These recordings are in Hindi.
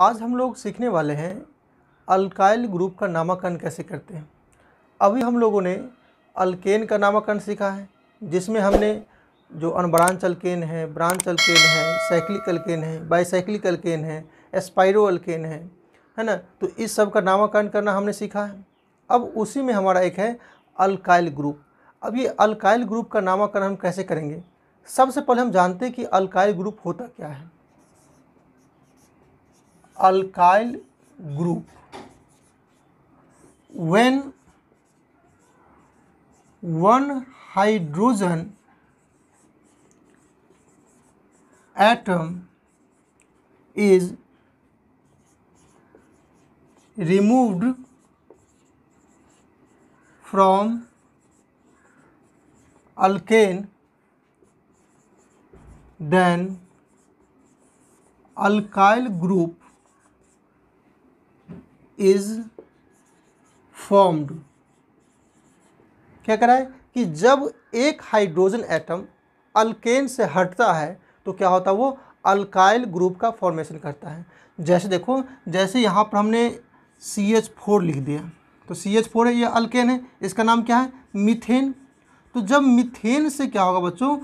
आज हम लोग सीखने वाले हैं अल्काइल ग्रुप का नामकरण कैसे करते हैं अभी हम लोगों ने अल्केन का नामाकरण सीखा है जिसमें हमने जो अनब्रांच अल्केन है ब्रांच अल्केन है साइक्लिक अल्केन है बाईसाइक्लिक अल्केन है एस्पायरो अल्केन है है ना तो इस सब का नामाकरण करना हमने सीखा है अब उसी में हमारा एक है अल्काइल ग्रुप अब ये अल्काइल ग्रुप का नामकरण हम कैसे करेंगे सबसे पहले हम जानते हैं कि अल्काइल ग्रुप होता क्या है alkyl group when one hydrogen atom is removed from alkane then alkyl group is formed क्या कह रहा है कि जब एक हाइड्रोजन एटम अल्केन से हटता है तो क्या होता है वो अल्काइल ग्रुप का फॉर्मेशन करता है जैसे देखो जैसे यहाँ पर हमने सी एच फोर लिख दिया तो सी एच फोर है ये अल्केन है इसका नाम क्या है मीथेन तो जब मीथेन से क्या होगा बच्चों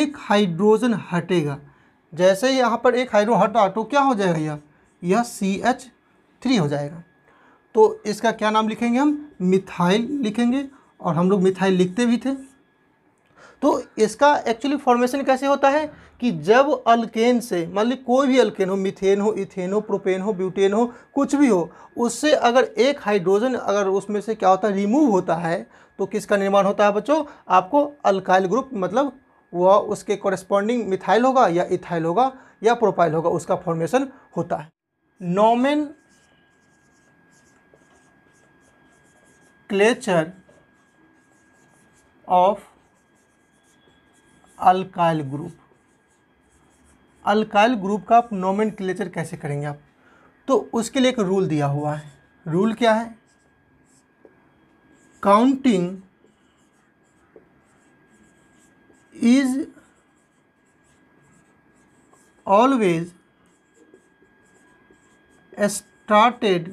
एक हाइड्रोजन हटेगा जैसे यहाँ पर एक हाइड्रोजन हटा तो क्या हो जाएगा यह यह सी एच थ्री हो जाएगा तो इसका क्या नाम लिखेंगे हम मिथाइल लिखेंगे और हम लोग मिथाइल लिखते भी थे तो इसका एक्चुअली फॉर्मेशन कैसे होता है कि जब अल्केन से मान ली कोई भी अल्केन हो मिथेन हो इथेन हो प्रोपेन हो ब्यूटेन हो कुछ भी हो उससे अगर एक हाइड्रोजन अगर उसमें से क्या होता है रिमूव होता है तो किसका निर्माण होता है बच्चों आपको अल्काइल ग्रुप मतलब वह उसके कॉरेस्पॉन्डिंग मिथाइल होगा या इथाइल होगा या प्रोपाइल होगा उसका फॉर्मेशन होता है nomenclature of alkyl group alkyl group का आप क्लेचर कैसे करेंगे आप तो उसके लिए एक रूल दिया हुआ है रूल क्या है counting is always started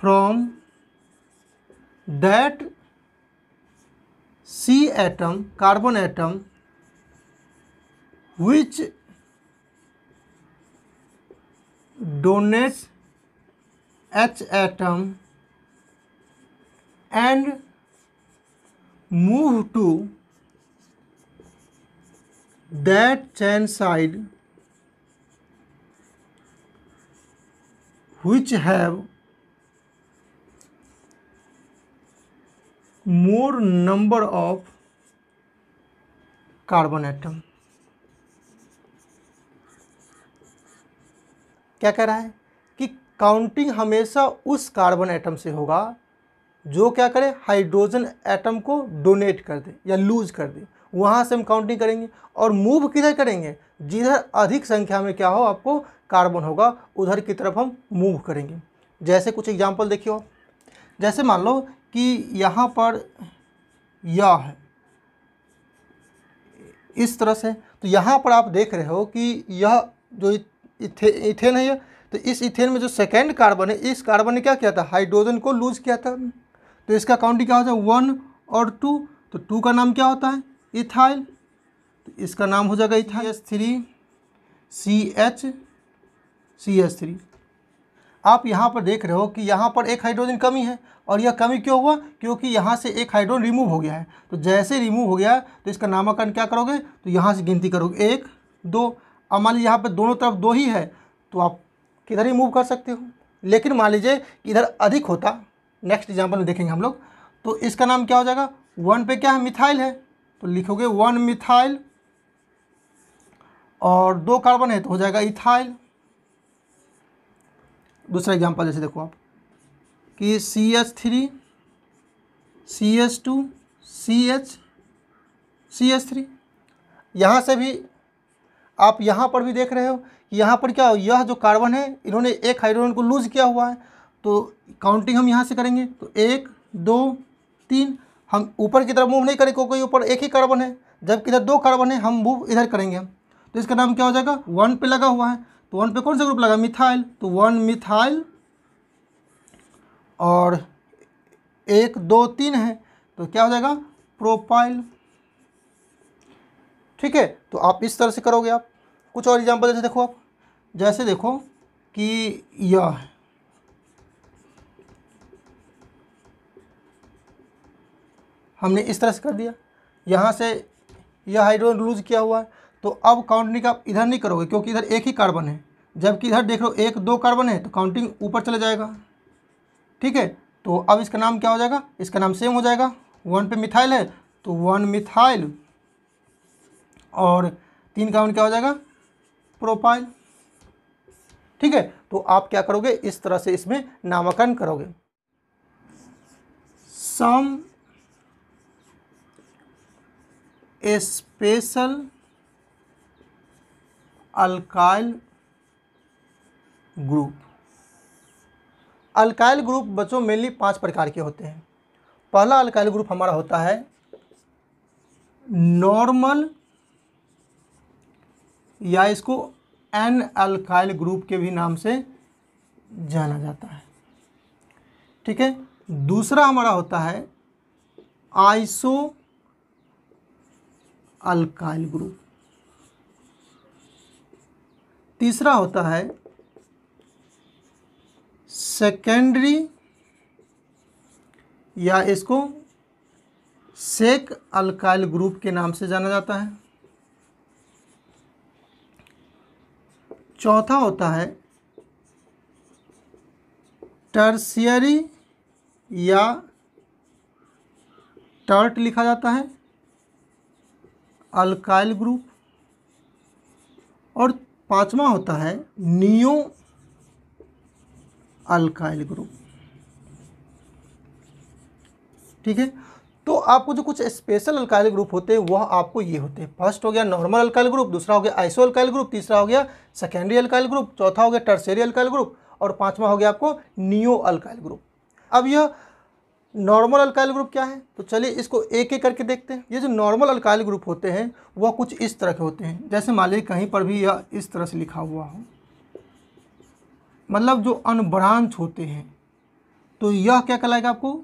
from that C atom carbon atom which donates H atom and move to that chain side which have more number of carbon atom क्या कह रहा है कि काउंटिंग हमेशा उस कार्बन एटम से होगा जो क्या करे हाइड्रोजन एटम को डोनेट कर दे या लूज कर दे वहाँ से हम काउंटिंग करेंगे और मूव किधर करेंगे जिधर अधिक संख्या में क्या हो आपको कार्बन होगा उधर की तरफ हम मूव करेंगे जैसे कुछ एग्जाम्पल देखियो जैसे मान लो कि यहाँ पर यह है इस तरह से तो यहाँ पर आप देख रहे हो कि यह जो इथे इथेन है तो इस इथेन में जो सेकेंड कार्बन है इस कार्बन ने क्या किया था हाइड्रोजन को लूज किया था तो इसका काउंटिंग क्या होता है वन और टू तो टू का नाम क्या होता है इथाइल तो इसका नाम हो जाएगा ethyl S three C H C S three आप यहाँ पर देख रहे हो कि यहाँ पर एक हाइड्रोजन कमी है और यह कमी क्यों हुआ क्योंकि यहाँ से एक हाइड्रोजन रिमूव हो गया है तो जैसे रिमूव हो गया तो इसका नामाकरण क्या करोगे तो यहाँ से गिनती करोगे एक दो अब मान लीजिए यहाँ पर दोनों तरफ दो ही है तो आप किधर ही मूव कर सकते हो लेकिन मान लीजिए इधर अधिक होता नेक्स्ट एग्जाम्पल में देखेंगे हम लोग तो इसका नाम क्या हो जाएगा वन पे क्या है मिथाइल है तो लिखोगे वन मिथाइल और दो कार्बन है तो हो जाएगा इथाइल दूसरा एग्जांपल जैसे देखो आप कि C H three C H two C H C H three यहाँ से भी आप यहाँ पर भी देख रहे हो कि यहाँ पर क्या हो यह जो कार्बन है इन्होंने एक हाइड्रोजन को लूज़ किया हुआ है तो काउंटिंग हम यहाँ से करेंगे तो एक दो तीन हम ऊपर की तरफ मूव नहीं करेंगे क्योंकि ऊपर एक ही कार्बन है जबकि इधर दो कार्बन है हम मूव इधर करेंगे तो इसका नाम क्या हो जाएगा वन पे लगा हुआ है तो वन पे कौन सा ग्रुप लगा मिथाइल तो वन मिथाइल और एक दो तीन है तो क्या हो जाएगा प्रोपाइल ठीक है तो आप इस तरह से करोगे आप कुछ और एग्जाम्पल जैसे देखो आप जैसे देखो कि यह है हमने इस तरह से कर दिया यहाँ से यह हाइड्रोजन लूज किया हुआ है तो अब काउंटिंग आप इधर नहीं करोगे क्योंकि इधर एक ही कार्बन है जबकि इधर देख लो एक दो कार्बन है तो काउंटिंग ऊपर चला जाएगा ठीक है तो अब इसका नाम क्या हो जाएगा इसका नाम सेम हो जाएगा वन पे मिथाइल है तो वन मिथाइल और तीन कार्बन क्या हो जाएगा प्रोपाइल ठीक है तो आप क्या करोगे इस तरह से इसमें नामांकन करोगे some special alkyl group alkyl group बच्चों मेनली पांच प्रकार के होते हैं पहला अल्काइल ग्रुप हमारा होता है नॉर्मल या इसको एन अल्काइल ग्रुप के भी नाम से जाना जाता है ठीक है दूसरा हमारा होता है आइसो अल्काइल ग्रुप तीसरा होता है सेकेंडरी या इसको सेक अल्काइल ग्रुप के नाम से जाना जाता है चौथा होता है टर्सियरी या टर्ट लिखा जाता है अल्काइल ग्रुप और पांचवा होता है नियो अल्काइल ग्रुप ठीक है तो आपको जो कुछ स्पेशल अल्काइल ग्रुप होते हैं वह आपको ये होते हैं फर्स्ट हो गया नॉर्मल अल्काइल ग्रुप दूसरा हो गया आइसो अल्काइल ग्रुप तीसरा हो गया सेकेंडरी अल्काइल ग्रुप चौथा हो गया टर्सरी अल्काइल ग्रुप और पांचवा हो गया आपको नियो अल्काइल ग्रुप अब यह नॉर्मल अल्काइल ग्रुप क्या है तो चलिए इसको एक एक करके देखते हैं ये जो नॉर्मल अल्काइल ग्रुप होते हैं वह कुछ इस तरह के होते हैं जैसे मान लीजिए कहीं पर भी यह इस तरह से लिखा हुआ हो मतलब जो अनब्रांच होते हैं तो यह क्या कहलाएगा आपको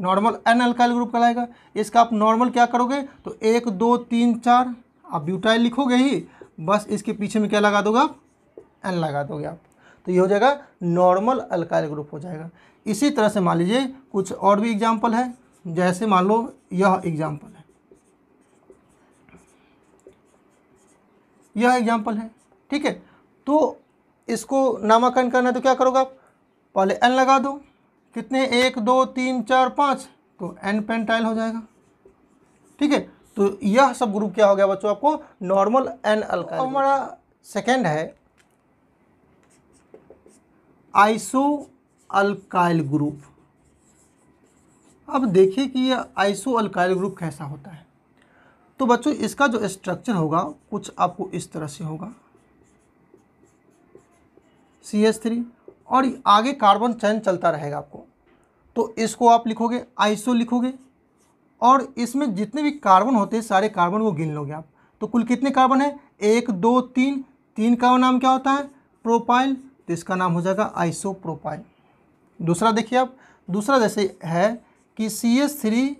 नॉर्मल एन अल्काइल ग्रुप कहलाएगा इसका आप नॉर्मल क्या करोगे तो एक दो तीन चार आप ब्यूटाइल लिखोगे ही बस इसके पीछे में क्या लगा दोगे आप एन लगा दोगे आप तो ये हो जाएगा नॉर्मल अल्काइल ग्रुप हो जाएगा इसी तरह से मान लीजिए कुछ और भी एग्जाम्पल है जैसे मान लो यह एग्जाम्पल है यह एग्जाम्पल है ठीक है तो इसको नामांकन करना तो क्या करोगे आप पहले एन लगा दो कितने एक दो तीन चार पाँच तो एन पेंटाइल हो जाएगा ठीक है तो यह सब ग्रुप क्या हो गया बच्चों आपको नॉर्मल एन का हमारा सेकेंड है आइसो अल्काइल ग्रुप अब देखिए कि यह आइसो अल्काइल ग्रुप कैसा होता है तो बच्चों इसका जो स्ट्रक्चर होगा कुछ आपको इस तरह से होगा सी एस थ्री और आगे कार्बन चयन चलता रहेगा आपको तो इसको आप लिखोगे आइसो लिखोगे और इसमें जितने भी कार्बन होते हैं सारे कार्बन को गिन लोगे आप तो कुल कितने कार्बन है एक दो तीन तीन का नाम क्या होता है प्रोपाइल तो इसका नाम हो जाएगा आइसो प्रोपाइल दूसरा देखिए आप दूसरा जैसे है कि C S three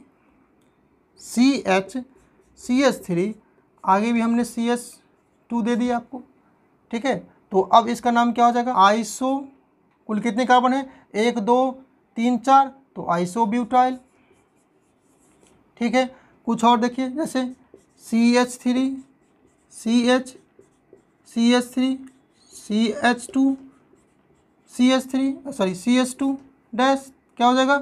C H C S three आगे भी हमने सी एस टू दे दिया आपको ठीक है तो अब इसका नाम क्या हो जाएगा आइसो कुल कितने कार्बन है एक दो तीन चार तो आइसो ब्यूटाइल ठीक है कुछ और देखिए जैसे C H three C H C H three C H two C S three sorry C S two dash क्या हो जाएगा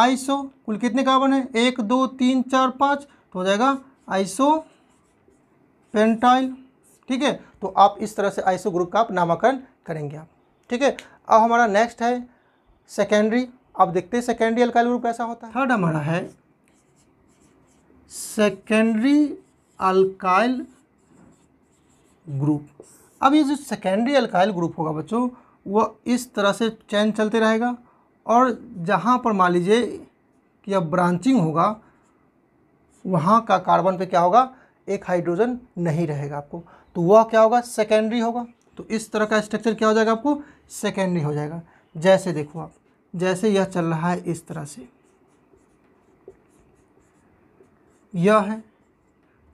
आईसो कुल कितने कार्बन है एक दो तीन चार पाँच तो हो जाएगा आइसो पेंटाइल ठीक है तो आप इस तरह से आइसो ग्रुप का आप नामाकरण करेंगे आप ठीक है अब हमारा नेक्स्ट है सेकेंडरी आप देखते हैं सेकेंडरी अल्काइल ग्रुप कैसा होता है थर्ड हमारा है सेकेंडरी अल्काइल ग्रुप अब ये जो सेकेंडरी अल्काइल ग्रुप होगा बच्चों वह इस तरह से चैन चलते रहेगा और जहाँ पर मान लीजिए कि अब ब्रांचिंग होगा वहाँ का कार्बन पे क्या होगा एक हाइड्रोजन नहीं रहेगा आपको तो वह क्या होगा सेकेंडरी होगा तो इस तरह का स्ट्रक्चर क्या हो जाएगा आपको सेकेंडरी हो जाएगा जैसे देखो आप जैसे यह चल रहा है इस तरह से यह है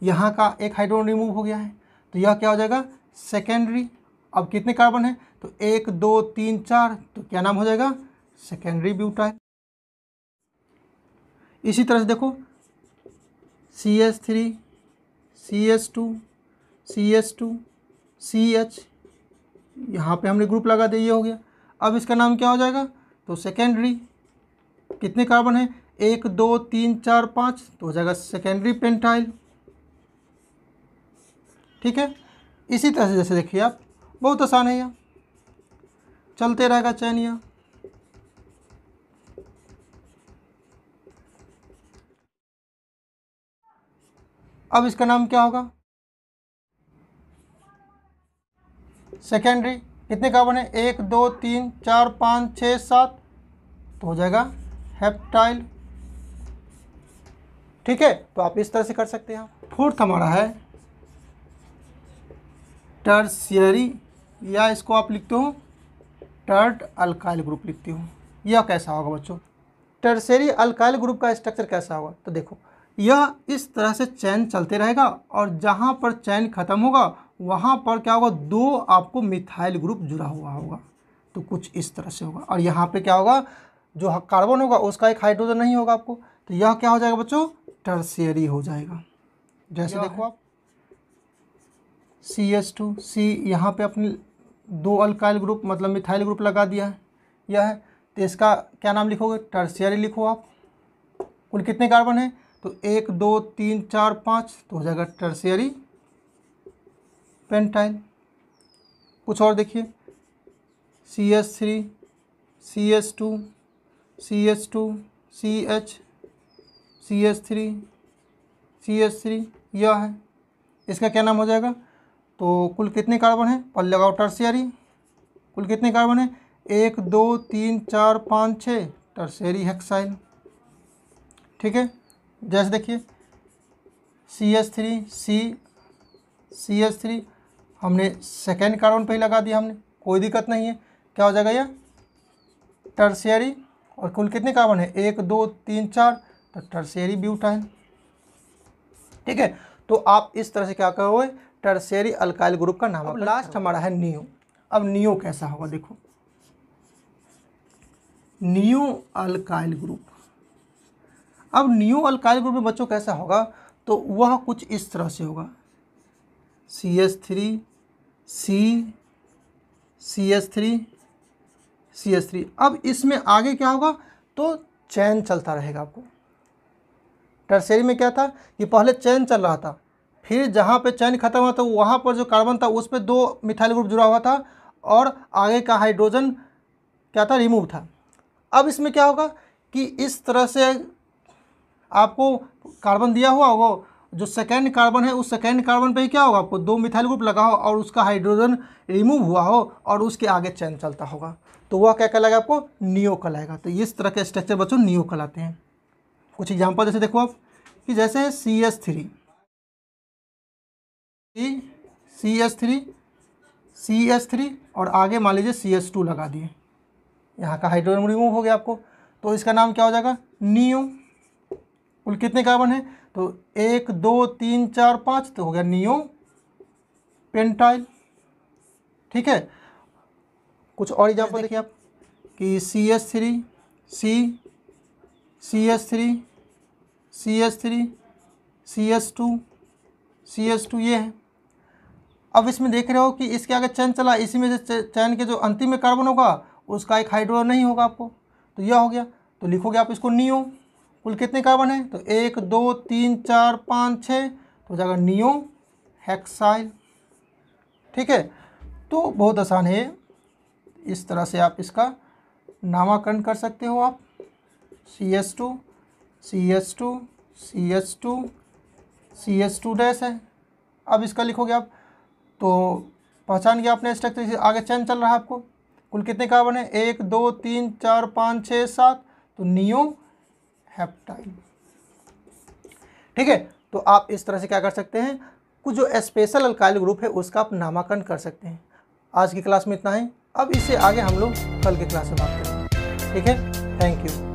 यहाँ का एक हाइड्रोजन रिमूव हो गया है तो यह क्या हो जाएगा सेकेंडरी अब कितने कार्बन है तो एक दो तीन चार तो क्या नाम हो जाएगा सेकेंडरी ब्यूटाइल इसी तरह से देखो C S three C S two C S two C H यहाँ पर हमने ग्रुप लगा दिया ये हो गया अब इसका नाम क्या हो जाएगा तो सेकेंडरी कितने कार्बन है एक दो तीन चार पाँच तो हो जाएगा सेकेंडरी पेंटाइल ठीक है इसी तरह से जैसे देखिए आप बहुत आसान है यहाँ चलते रहेगा चैन यह अब इसका नाम क्या होगा सेकेंडरी कितने कार्बन है एक दो तीन चार पाँच छ सात तो हो जाएगा हेप्टाइल ठीक है तो आप इस तरह से कर सकते हैं फोर्थ हमारा है टर्सियरी या इसको आप लिखते हो टर्ट अल्काइल ग्रुप लिखती हूँ यह कैसा होगा बच्चों टर्सेरी अल्काइल ग्रुप का स्ट्रक्चर कैसा होगा तो देखो यह इस तरह से चैन चलते रहेगा और जहाँ पर चैन खत्म होगा वहाँ पर क्या होगा दो आपको मिथाइल ग्रुप जुड़ा हुआ होगा तो कुछ इस तरह से होगा और यहाँ पे क्या होगा जो कार्बन होगा उसका एक हाइड्रोजन नहीं होगा आपको तो यह क्या हो जाएगा बच्चों टर्सेरी हो जाएगा जैसे देखो आप सी एस टू सी यहाँ पर अपनी दो अल्काइल ग्रुप मतलब मिथाइल ग्रुप लगा दिया है यह है तो इसका क्या नाम लिखोगे टर्सियरी लिखो आप कुल कितने कार्बन हैं तो एक दो तीन चार पाँच तो हो जाएगा टर्सियरी पेंटाइल कुछ और देखिए C S three C S two C S two C H C S three C S three यह है इसका क्या नाम हो जाएगा तो कुल कितने कार्बन हैं पल लगाओ टर्सियरी कुल कितने कार्बन हैं एक दो तीन चार पाँच छः टर्सियरी हेक्साइल ठीक है जैसे देखिए C S three C C S three हमने सेकेंड कार्बन पे ही लगा दिया हमने कोई दिक्कत नहीं है क्या हो जाएगा ये टर्सियरी और कुल कितने कार्बन है एक दो तीन चार तो टर्सियरी ब्यूटाइल ठीक है तो आप इस तरह से क्या करोगे टर्सेरी अल्काइल ग्रुप का नाम लास्ट हमारा है नियो अब नियो कैसा होगा देखो नियो अल्काइल ग्रुप अब नियो अल्काइल ग्रुप में बच्चों कैसा होगा तो वह कुछ इस तरह से होगा C S three C C S three C S three अब इसमें आगे क्या होगा तो चैन चलता रहेगा आपको टर्सेरी में क्या था कि पहले चैन चल रहा था फिर जहाँ पे चैन खत्म हुआ तो वहाँ पर जो कार्बन था उस पर दो मिथाइल ग्रुप जुड़ा हुआ था और आगे का हाइड्रोजन क्या था रिमूव था अब इसमें क्या होगा कि इस तरह से आपको कार्बन दिया हुआ होगा जो सेकेंड कार्बन है उस सेकेंड कार्बन पे ही क्या होगा आपको दो मिथाइल ग्रुप लगा हो और उसका हाइड्रोजन रिमूव हुआ हो और उसके आगे चैन चलता होगा तो वह क्या कहलाएगा आपको नियो कहलाएगा तो इस तरह के स्ट्रक्चर बच्चों नियो कहलाते हैं कुछ एग्जाम्पल जैसे देखो आप कि जैसे C S three three C S three C S three और आगे मान लीजिए सी एस टू लगा दिए यहाँ का हाइड्रोजन रिमूव हो गया आपको तो इसका नाम क्या हो जाएगा नियो कुल कितने कार्बन है तो एक दो तीन चार पाँच तो हो गया नियो पेंटाइल ठीक है कुछ और एग्जाम्पल देखिए आप कि C S three C C S three C S three C S two C S two ये है अब इसमें देख रहे हो कि इसके आगे चैन चला इसी में से चैन के जो अंतिम में कार्बन होगा उसका एक हाइड्रोजन नहीं होगा आपको तो यह हो गया तो लिखोगे आप इसको नियो कुल कितने कार्बन हैं तो एक दो तीन चार पाँच छः तो हो जाएगा नियो हेक्साइल ठीक है तो बहुत आसान है इस तरह से आप इसका नामाकरण कर सकते हो आप C S two C S two C S two C S two dash है अब इसका लिखोगे आप तो पहचान किया आपने स्ट्रक्चर से आगे चैन चल रहा है आपको कुल कितने कार्बन है एक दो तीन चार पाँच छः सात तो नियो हेप्टाइन ठीक है तो आप इस तरह से क्या कर सकते हैं कुछ जो स्पेशल अल्काइल ग्रुप है उसका आप नामांकन कर सकते हैं आज की क्लास में इतना है अब इससे आगे हम लोग कल की क्लास में बात करेंगे ठीक है थैंक यू